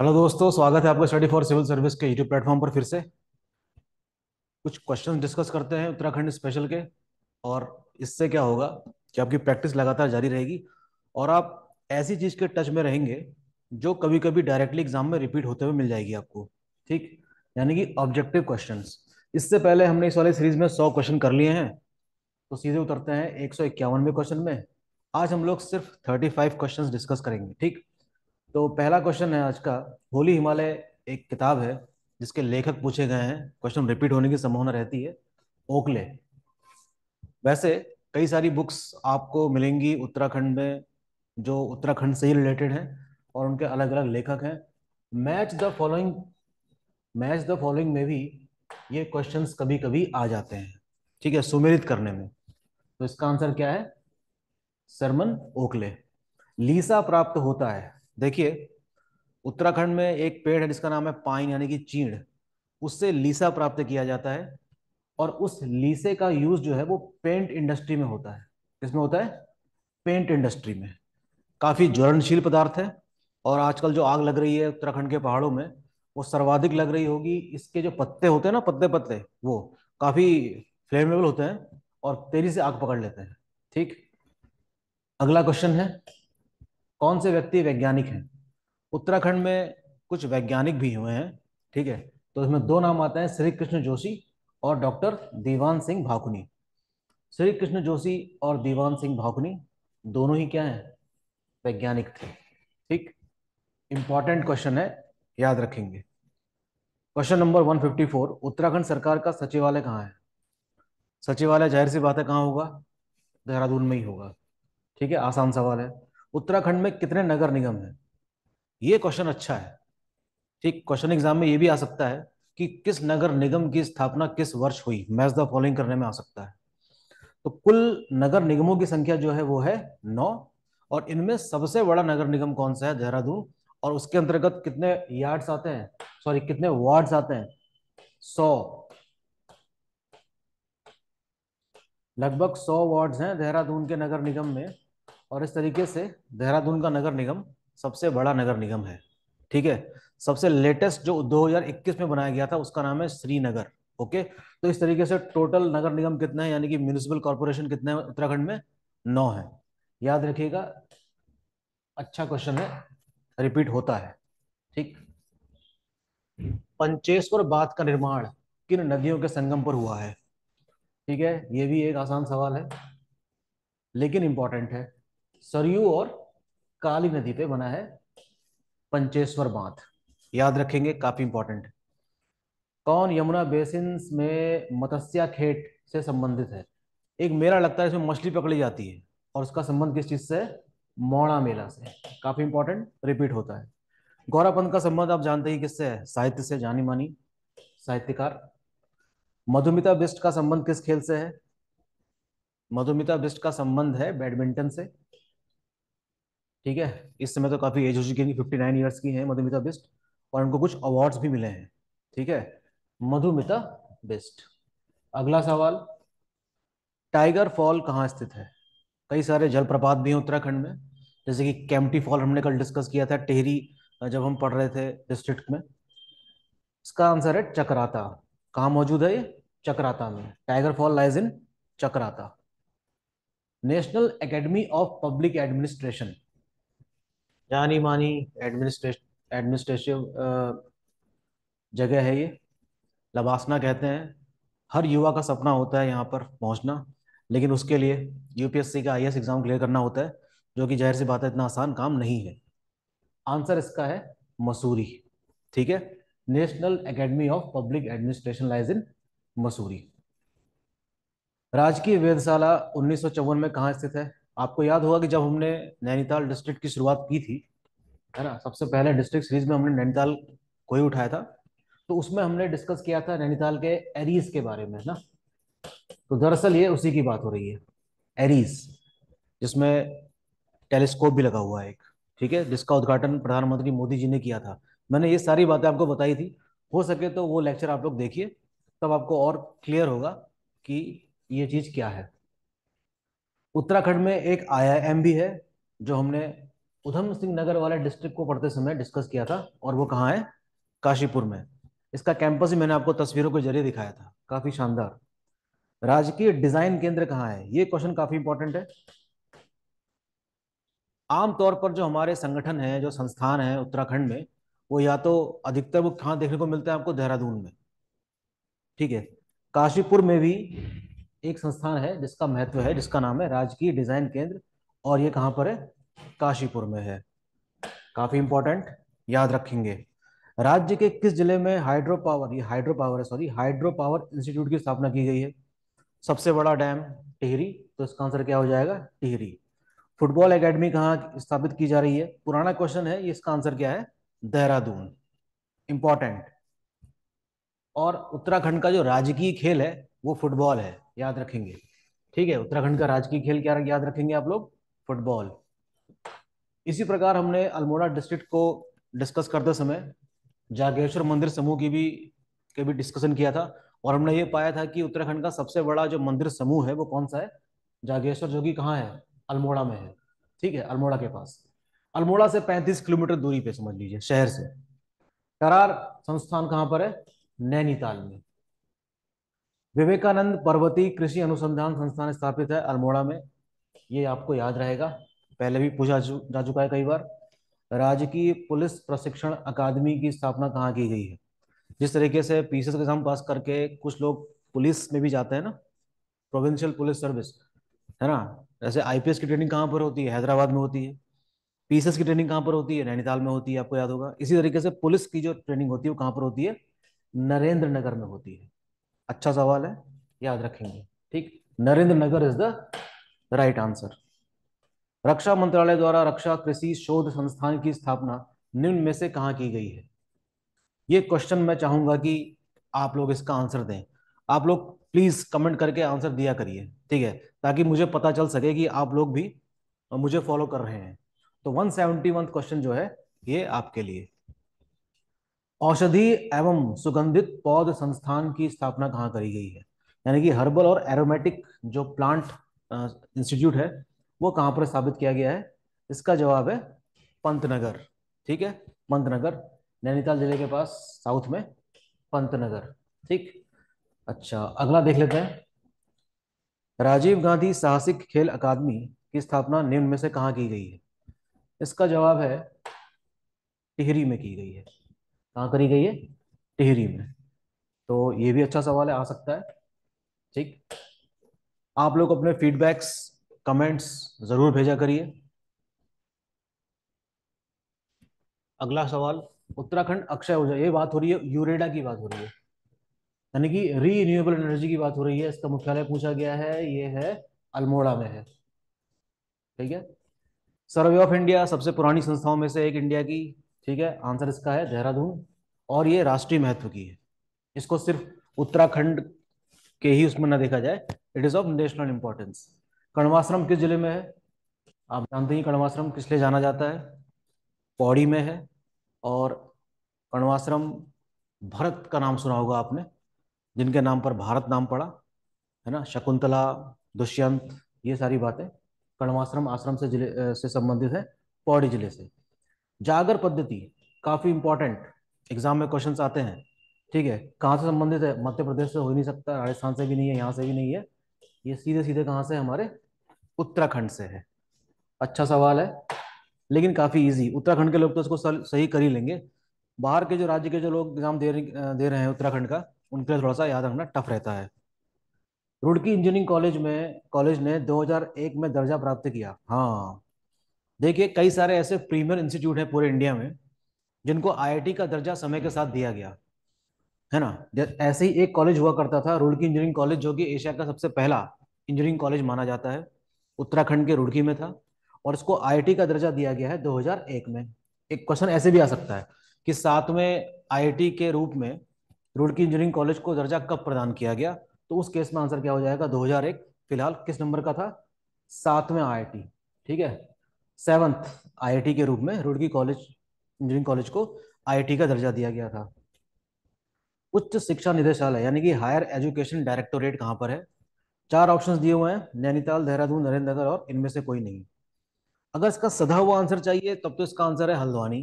hello दोस्तों स्वागत है आपका स्टडी फॉर सिविल सर्विस के यूट्यूब प्लेटफॉर्म पर फिर से कुछ क्वेश्चन डिस्कस करते हैं उत्तराखंड स्पेशल के और इससे क्या होगा कि आपकी प्रैक्टिस लगातार जारी रहेगी और आप ऐसी चीज के टच में रहेंगे जो कभी कभी डायरेक्टली एग्जाम में रिपीट होते हुए मिल जाएगी आपको ठीक यानी कि ऑब्जेक्टिव क्वेश्चन इससे पहले हमने इस वाले सीरीज में सौ क्वेश्चन कर लिए हैं तो सीधे उतरते हैं एक सौ इक्यावनवे क्वेश्चन में आज हम लोग सिर्फ थर्टी फाइव क्वेश्चन डिस्कस करेंगे ठीक तो पहला क्वेश्चन है आज का होली हिमालय एक किताब है जिसके लेखक पूछे गए हैं क्वेश्चन रिपीट होने की संभावना रहती है ओखले वैसे कई सारी बुक्स आपको मिलेंगी उत्तराखंड में जो उत्तराखंड से ही रिलेटेड हैं और उनके अलग अलग लेखक हैं match the following match the following में भी ये क्वेश्चंस कभी कभी आ जाते हैं ठीक है सुमेरित करने में तो इसका आंसर क्या है सरमन ओखले लीसा प्राप्त होता है देखिए उत्तराखंड में एक पेड़ है जिसका नाम है पाइन यानी कि चीड़ उससे लीसा प्राप्त किया जाता है और उस लीसे का यूज जो है वो पेंट इंडस्ट्री में होता है किसमें होता है पेंट इंडस्ट्री में काफी ज्वलनशील पदार्थ है और आजकल जो आग लग रही है उत्तराखंड के पहाड़ों में वो सर्वाधिक लग रही होगी इसके जो पत्ते होते हैं ना पत्ते पत्ते वो काफी फ्लेमेबल होते हैं और तेजी से आग पकड़ लेते हैं ठीक अगला क्वेश्चन है कौन से व्यक्ति वैज्ञानिक हैं उत्तराखंड में कुछ वैज्ञानिक भी हुए हैं ठीक है तो इसमें दो नाम आते हैं श्री कृष्ण जोशी और डॉक्टर दीवान सिंह भाकुनी श्री कृष्ण जोशी और दीवान सिंह भाकुनी दोनों ही क्या हैं वैज्ञानिक थे ठीक इंपॉर्टेंट क्वेश्चन है याद रखेंगे क्वेश्चन नंबर 154 उत्तराखंड सरकार का सचिवालय कहाँ है सचिवालय जाहिर सी बात है कहाँ होगा देहरादून में ही होगा ठीक है आसान सवाल है उत्तराखंड में कितने नगर निगम हैं ये क्वेश्चन अच्छा है ठीक क्वेश्चन एग्जाम में ये भी आ सकता है कि किस नगर निगम की स्थापना किस वर्ष हुई मैच द फॉलोइंग करने में आ सकता है तो कुल नगर निगमों की संख्या जो है वो है नौ और इनमें सबसे बड़ा नगर निगम कौन सा है देहरादून और उसके अंतर्गत कितने यार्ड्स आते हैं सॉरी कितने वार्ड्स आते हैं सौ लगभग सौ वार्ड्स हैं देहरादून के नगर निगम में और इस तरीके से देहरादून का नगर निगम सबसे बड़ा नगर निगम है ठीक है सबसे लेटेस्ट जो 2021 में बनाया गया था उसका नाम है श्रीनगर ओके तो इस तरीके से टोटल नगर निगम कितने हैं यानी कि म्यूनिसिपल कॉरपोरेशन कितने हैं उत्तराखंड में नौ है याद रखिएगा अच्छा क्वेश्चन है रिपीट होता है ठीक पंचेश्वर बात का निर्माण किन नदियों के संगम पर हुआ है ठीक है ये भी एक आसान सवाल है लेकिन इंपॉर्टेंट है सरयू और काली नदी पे बना है पंचेश्वर बांध याद रखेंगे काफी इंपॉर्टेंट कौन यमुना बेसिन में मत्स्या खेट से संबंधित है एक मेला लगता है इसमें मछली पकड़ी जाती है और उसका संबंध किस चीज से मौड़ा मेला से काफी इंपॉर्टेंट रिपीट होता है गौरापंथ का संबंध आप जानते ही किससे है साहित्य से जानी मानी साहित्यकार मधुमिता बिस्ट का संबंध किस खेल से है मधुमिता बिस्ट का संबंध है बैडमिंटन से ठीक है इस समय तो काफ़ी एज हो चुकी है फिफ्टी नाइन ईयर्स की हैं मधुमिता बिस्ट और उनको कुछ अवार्ड्स भी मिले हैं ठीक है मधुमिता बिस्ट अगला सवाल टाइगर फॉल कहाँ स्थित है कई सारे जलप्रपात भी हैं उत्तराखंड में जैसे कि कैम्पटी फॉल हमने कल डिस्कस किया था टेहरी जब हम पढ़ रहे थे डिस्ट्रिक्ट में इसका आंसर है चक्राता कहाँ मौजूद है ये चक्राता में tiger fall lies in Chakrata national academy of public administration जानी मानी एडमिनिस्ट्रेट एडमिनिस्ट्रेटिव जगह है ये लबासना कहते हैं हर युवा का सपना होता है यहाँ पर पहुँचना लेकिन उसके लिए यूपीएससी का आईएएस एग्ज़ाम क्लियर करना होता है जो कि जाहिर सी बात है इतना आसान काम नहीं है आंसर इसका है मसूरी ठीक है national academy of public administration lies in Mussoorie राजकीय वेधशाला उन्नीस में कहाँ स्थित है आपको याद होगा कि जब हमने नैनीताल डिस्ट्रिक्ट की शुरुआत की थी है ना सबसे पहले डिस्ट्रिक्ट सीरीज में हमने नैनीताल को ही उठाया था तो उसमें हमने डिस्कस किया था नैनीताल के एरीज के बारे में है ना तो दरअसल ये उसी की बात हो रही है एरीज जिसमें टेलीस्कोप भी लगा हुआ है एक ठीक है जिसका उद्घाटन प्रधानमंत्री मोदी जी ने किया था मैंने ये सारी बातें आपको बताई थी हो सके तो वो लेक्चर आप लोग देखिए तब आपको और क्लियर होगा कि ये चीज़ क्या है उत्तराखंड में एक आईआईएम भी है जो हमने उधम सिंह नगर वाले डिस्ट्रिक्ट को पढ़ते समय डिस्कस किया था और वो कहाँ है काशीपुर में इसका कैंपस ही मैंने आपको तस्वीरों के जरिए दिखाया था काफी शानदार राजकीय डिजाइन केंद्र कहाँ है ये क्वेश्चन काफी इंपॉर्टेंट है आमतौर पर जो हमारे संगठन है जो संस्थान है उत्तराखंड में वो या तो अधिकतर वो कहाँ देखने को मिलता है आपको देहरादून में ठीक है काशीपुर में भी एक संस्थान है जिसका महत्व है जिसका नाम है राजकीय डिजाइन केंद्र और ये कहां पर है काशीपुर में है काफी इंपॉर्टेंट याद रखेंगे राज्य के किस जिले में हाइड्रो पावर ये हाइड्रो पावर है सॉरी हाइड्रो पावर इंस्टीट्यूट की स्थापना की गई है सबसे बड़ा डैम टिहरी तो इसका आंसर क्या हो जाएगा टिहरी फुटबॉल एकेडमी कहाँ स्थापित की जा रही है पुराना क्वेश्चन है इसका आंसर क्या है देहरादून इंपॉर्टेंट और उत्तराखंड का जो राजकीय खेल है वो फुटबॉल है याद रखेंगे ठीक है उत्तराखंड का राजकीय खेल क्या याद रखेंगे आप लोग फुटबॉल इसी प्रकार हमने अल्मोड़ा डिस्ट्रिक्ट को डिस्कस करते समय जागेश्वर मंदिर समूह की भी के भी डिस्कशन किया था और हमने ये पाया था कि उत्तराखंड का सबसे बड़ा जो मंदिर समूह है वो कौन सा है जागेश्वर जो कि कहाँ है अल्मोड़ा में है ठीक है अल्मोड़ा के पास अल्मोड़ा से 35 किलोमीटर दूरी पे समझ लीजिए शहर से करार संस्थान कहाँ पर है नैनीताल में विवेकानंद पर्वती कृषि अनुसंधान संस्थान स्थापित है अल्मोड़ा में ये आपको याद रहेगा पहले भी पूछा जा चुका है कई बार राजकीय पुलिस प्रशिक्षण अकादमी की स्थापना कहाँ की गई है जिस तरीके से पीसीएस का एग्जाम पास करके कुछ लोग पुलिस में भी जाते हैं ना प्रोविंशियल पुलिस सर्विस है ना जैसे आईपीएस की ट्रेनिंग कहाँ पर होती है हैदराबाद में होती है पीसीएस की ट्रेनिंग कहाँ पर होती है नैनीताल में होती है आपको याद होगा इसी तरीके से पुलिस की जो ट्रेनिंग होती है वो कहाँ पर होती है नरेंद्र नगर में होती है अच्छा सवाल है याद रखेंगे ठीक Narendra Nagar is the right answer रक्षा मंत्रालय द्वारा रक्षा कृषि शोध संस्थान की स्थापना निम्न में से कहा की गई है ये क्वेश्चन मैं चाहूंगा कि आप लोग इसका आंसर दें आप लोग प्लीज कमेंट करके आंसर दिया करिए ठीक है ताकि मुझे पता चल सके कि आप लोग भी मुझे फॉलो कर रहे हैं तो वन क्वेश्चन जो है ये आपके लिए औषधि एवं सुगंधित पौध संस्थान की स्थापना कहाँ करी गई है यानी कि हर्बल और एरोमेटिक जो प्लांट इंस्टीट्यूट है वो कहाँ पर स्थापित किया गया है इसका जवाब है पंतनगर ठीक है पंतनगर नैनीताल जिले के पास साउथ में पंतनगर ठीक अच्छा अगला देख लेते हैं राजीव गांधी साहसिक खेल अकादमी की स्थापना निम्न में से कहाँ की गई है इसका जवाब है टिहरी में की गई है कहाँ करी गई है टिहरी में तो ये भी अच्छा सवाल है आ सकता है ठीक आप लोग अपने फीडबैक्स कमेंट्स जरूर भेजा करिए अगला सवाल उत्तराखंड अक्षय ऊर्जा ये बात हो रही है यूरेडा की बात हो रही है यानी कि रीन्यूएबल एनर्जी की बात हो रही है इसका मुख्यालय पूछा गया है ये है अल्मोड़ा में है ठीक है सर्वे ऑफ इंडिया सबसे पुरानी संस्थाओं में से एक इंडिया की ठीक है आंसर इसका है देहरादून और ये राष्ट्रीय महत्व की है इसको सिर्फ उत्तराखंड के ही उसमें ना देखा जाए it is of national importance Kanvashram किस जिले में है आप जानते हैं कणवाश्रम किस लिए जाना जाता है पौड़ी में है और कणवाश्रम भरत का नाम सुना होगा आपने जिनके नाम पर भारत नाम पड़ा है ना शकुंतला दुष्यंत ये सारी बातें कणवाश्रम आश्रम से जिले से संबंधित है पौड़ी जिले से जागर पद्धति काफी इंपॉर्टेंट एग्जाम में क्वेश्चन आते हैं ठीक है कहाँ से संबंधित है मध्य प्रदेश से हो ही नहीं सकता राजस्थान से भी नहीं है यहाँ से भी नहीं है ये सीधे सीधे कहाँ से हमारे उत्तराखंड से है अच्छा सवाल है लेकिन काफी इजी उत्तराखंड के लोग तो इसको सही कर ही लेंगे बाहर के जो राज्य के जो लोग एग्जाम दे दे रहे हैं उत्तराखंड का उनके लिए थोड़ा सा याद रखना टफ रहता है रुड़की इंजीनियरिंग कॉलेज में कॉलेज ने 2001 में दर्जा प्राप्त किया हाँ देखिए कई सारे ऐसे प्रीमियर इंस्टीट्यूट हैं पूरे इंडिया में जिनको आईआईटी का दर्जा समय के साथ दिया गया है ना ऐसे ही एक कॉलेज हुआ करता था रुड़की इंजीनियरिंग कॉलेज जो कि एशिया का सबसे पहला इंजीनियरिंग कॉलेज माना जाता है उत्तराखंड के रुड़की में था और इसको आई का दर्जा दिया गया है दो में एक क्वेश्चन ऐसे भी आ सकता है कि साथ में आई के रूप में रुड़की इंजीनियरिंग कॉलेज को दर्जा कब प्रदान किया गया तो उस केस में आंसर क्या हो जाएगा 2001 फिलहाल किस नंबर का था सातवें आई ठीक है सेवंथ आईआईटी के रूप में रुड़की कॉलेज इंजीनियरिंग कॉलेज को आईआईटी का दर्जा दिया गया था उच्च शिक्षा निदेशालय यानी कि हायर एजुकेशन डायरेक्टोरेट कहाँ पर है चार ऑप्शंस दिए हुए हैं नैनीताल देहरादून नरेंद्र नगर और इनमें से कोई नहीं अगर इसका सदा हुआ आंसर चाहिए तब तो इसका आंसर है हल्द्वानी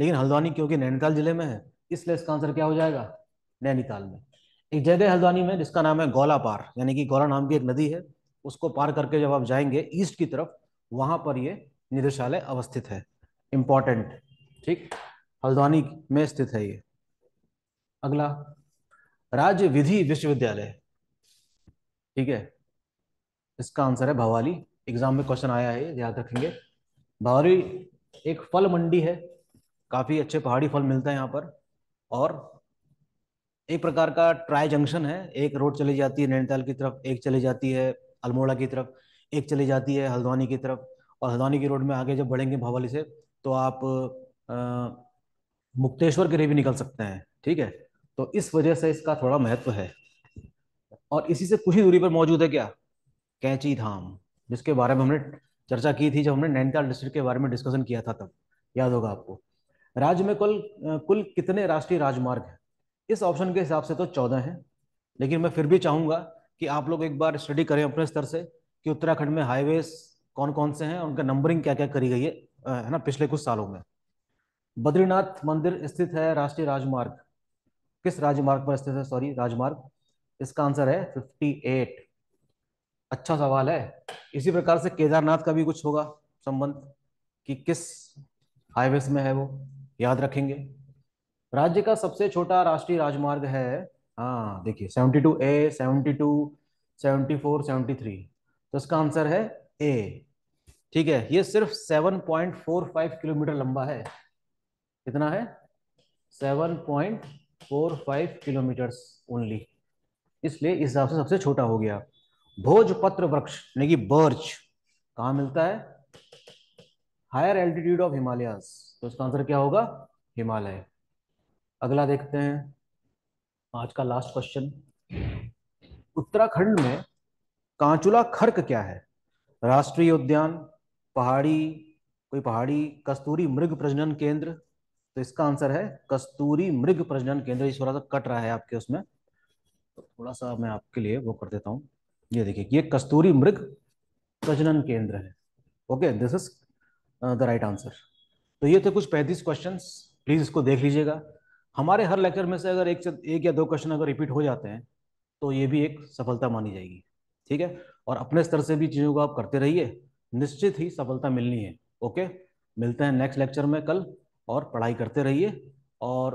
लेकिन हल्द्वानी क्योंकि नैनीताल जिले में है इसलिए इसका आंसर क्या हो जाएगा नैनीताल में एक जगह हल्द्वानी में जिसका नाम है गौला पार यानी कि गौला नाम की एक नदी है उसको पार करके जब आप जाएंगे ईस्ट की तरफ वहां पर ये निदेशालय अवस्थित है इम्पॉर्टेंट ठीक हल्द्वानी में स्थित है ये अगला राज्य विधि विश्वविद्यालय ठीक है इसका आंसर है भवाली एग्जाम में क्वेश्चन आया है याद रखेंगे भवाली एक फल मंडी है काफी अच्छे पहाड़ी फल मिलते हैं यहाँ पर और एक प्रकार का ट्राई जंक्शन है एक रोड चली जाती है नैनीताल की तरफ एक चली जाती है अल्मोड़ा की तरफ एक चली जाती है हल्द्वानी की तरफ और हल्द्वानी की रोड में आगे जब बढ़ेंगे भावाली से तो आप मुक्तेश्वर के लिए भी निकल सकते हैं ठीक है तो इस वजह से इसका थोड़ा महत्व है और इसी से कुछ ही दूरी पर मौजूद है क्या कैची धाम जिसके बारे में हमने चर्चा की थी जब हमने नैनीताल डिस्ट्रिक्ट के बारे में डिस्कशन किया था तब याद होगा आपको राज्य में कुल कुल कितने राष्ट्रीय राजमार्ग हैं इस ऑप्शन के हिसाब से तो चौदह हैं लेकिन मैं फिर भी चाहूंगा कि आप लोग एक बार स्टडी करें अपने स्तर से कि उत्तराखंड में हाईवेज कौन कौन से हैं उनका नंबरिंग क्या क्या करी गई है है ना पिछले कुछ सालों में बद्रीनाथ मंदिर स्थित है राष्ट्रीय राजमार्ग किस राजमार्ग पर स्थित है सॉरी राजमार्ग इसका आंसर है 58 अच्छा सवाल है इसी प्रकार से केदारनाथ का भी कुछ होगा संबंध कि किस हाईवे में है वो याद रखेंगे राज्य का सबसे छोटा राष्ट्रीय राजमार्ग है हाँ देखिए टू ए फोर 74 73 तो इसका आंसर है ए ठीक है ये सिर्फ 7.45 किलोमीटर लंबा है कितना है 7.45 किलोमीटर ओनली इसलिए इस हिसाब से सबसे छोटा हो गया भोजपत्र वृक्ष यानी कि बर्च कहा मिलता है हायर एल्टीट्यूड ऑफ हिमालय तो इसका आंसर क्या होगा हिमालय अगला देखते हैं आज का लास्ट क्वेश्चन उत्तराखंड में कांचुला खर्क क्या है राष्ट्रीय उद्यान पहाड़ी कोई पहाड़ी कस्तूरी मृग प्रजनन केंद्र तो इसका आंसर है कस्तूरी मृग प्रजनन केंद्र ये थोड़ा सा कट रहा है आपके उसमें तो थोड़ा सा मैं आपके लिए वो कर देता हूँ ये देखिए ये कस्तूरी मृग प्रजनन केंद्र है okay this is the right answer तो ये थे कुछ पैंतीस क्वेश्चन प्लीज इसको देख लीजिएगा हमारे हर लेक्चर में से अगर एक से एक या दो क्वेश्चन अगर रिपीट हो जाते हैं तो ये भी एक सफलता मानी जाएगी ठीक है और अपने स्तर से भी चीज़ों को आप करते रहिए निश्चित ही सफलता मिलनी है ओके मिलते हैं नेक्स्ट लेक्चर में कल और पढ़ाई करते रहिए और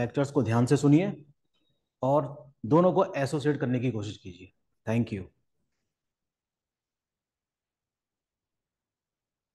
लेक्चर्स को ध्यान से सुनिए और दोनों को एसोसिएट करने की कोशिश कीजिए थैंक यू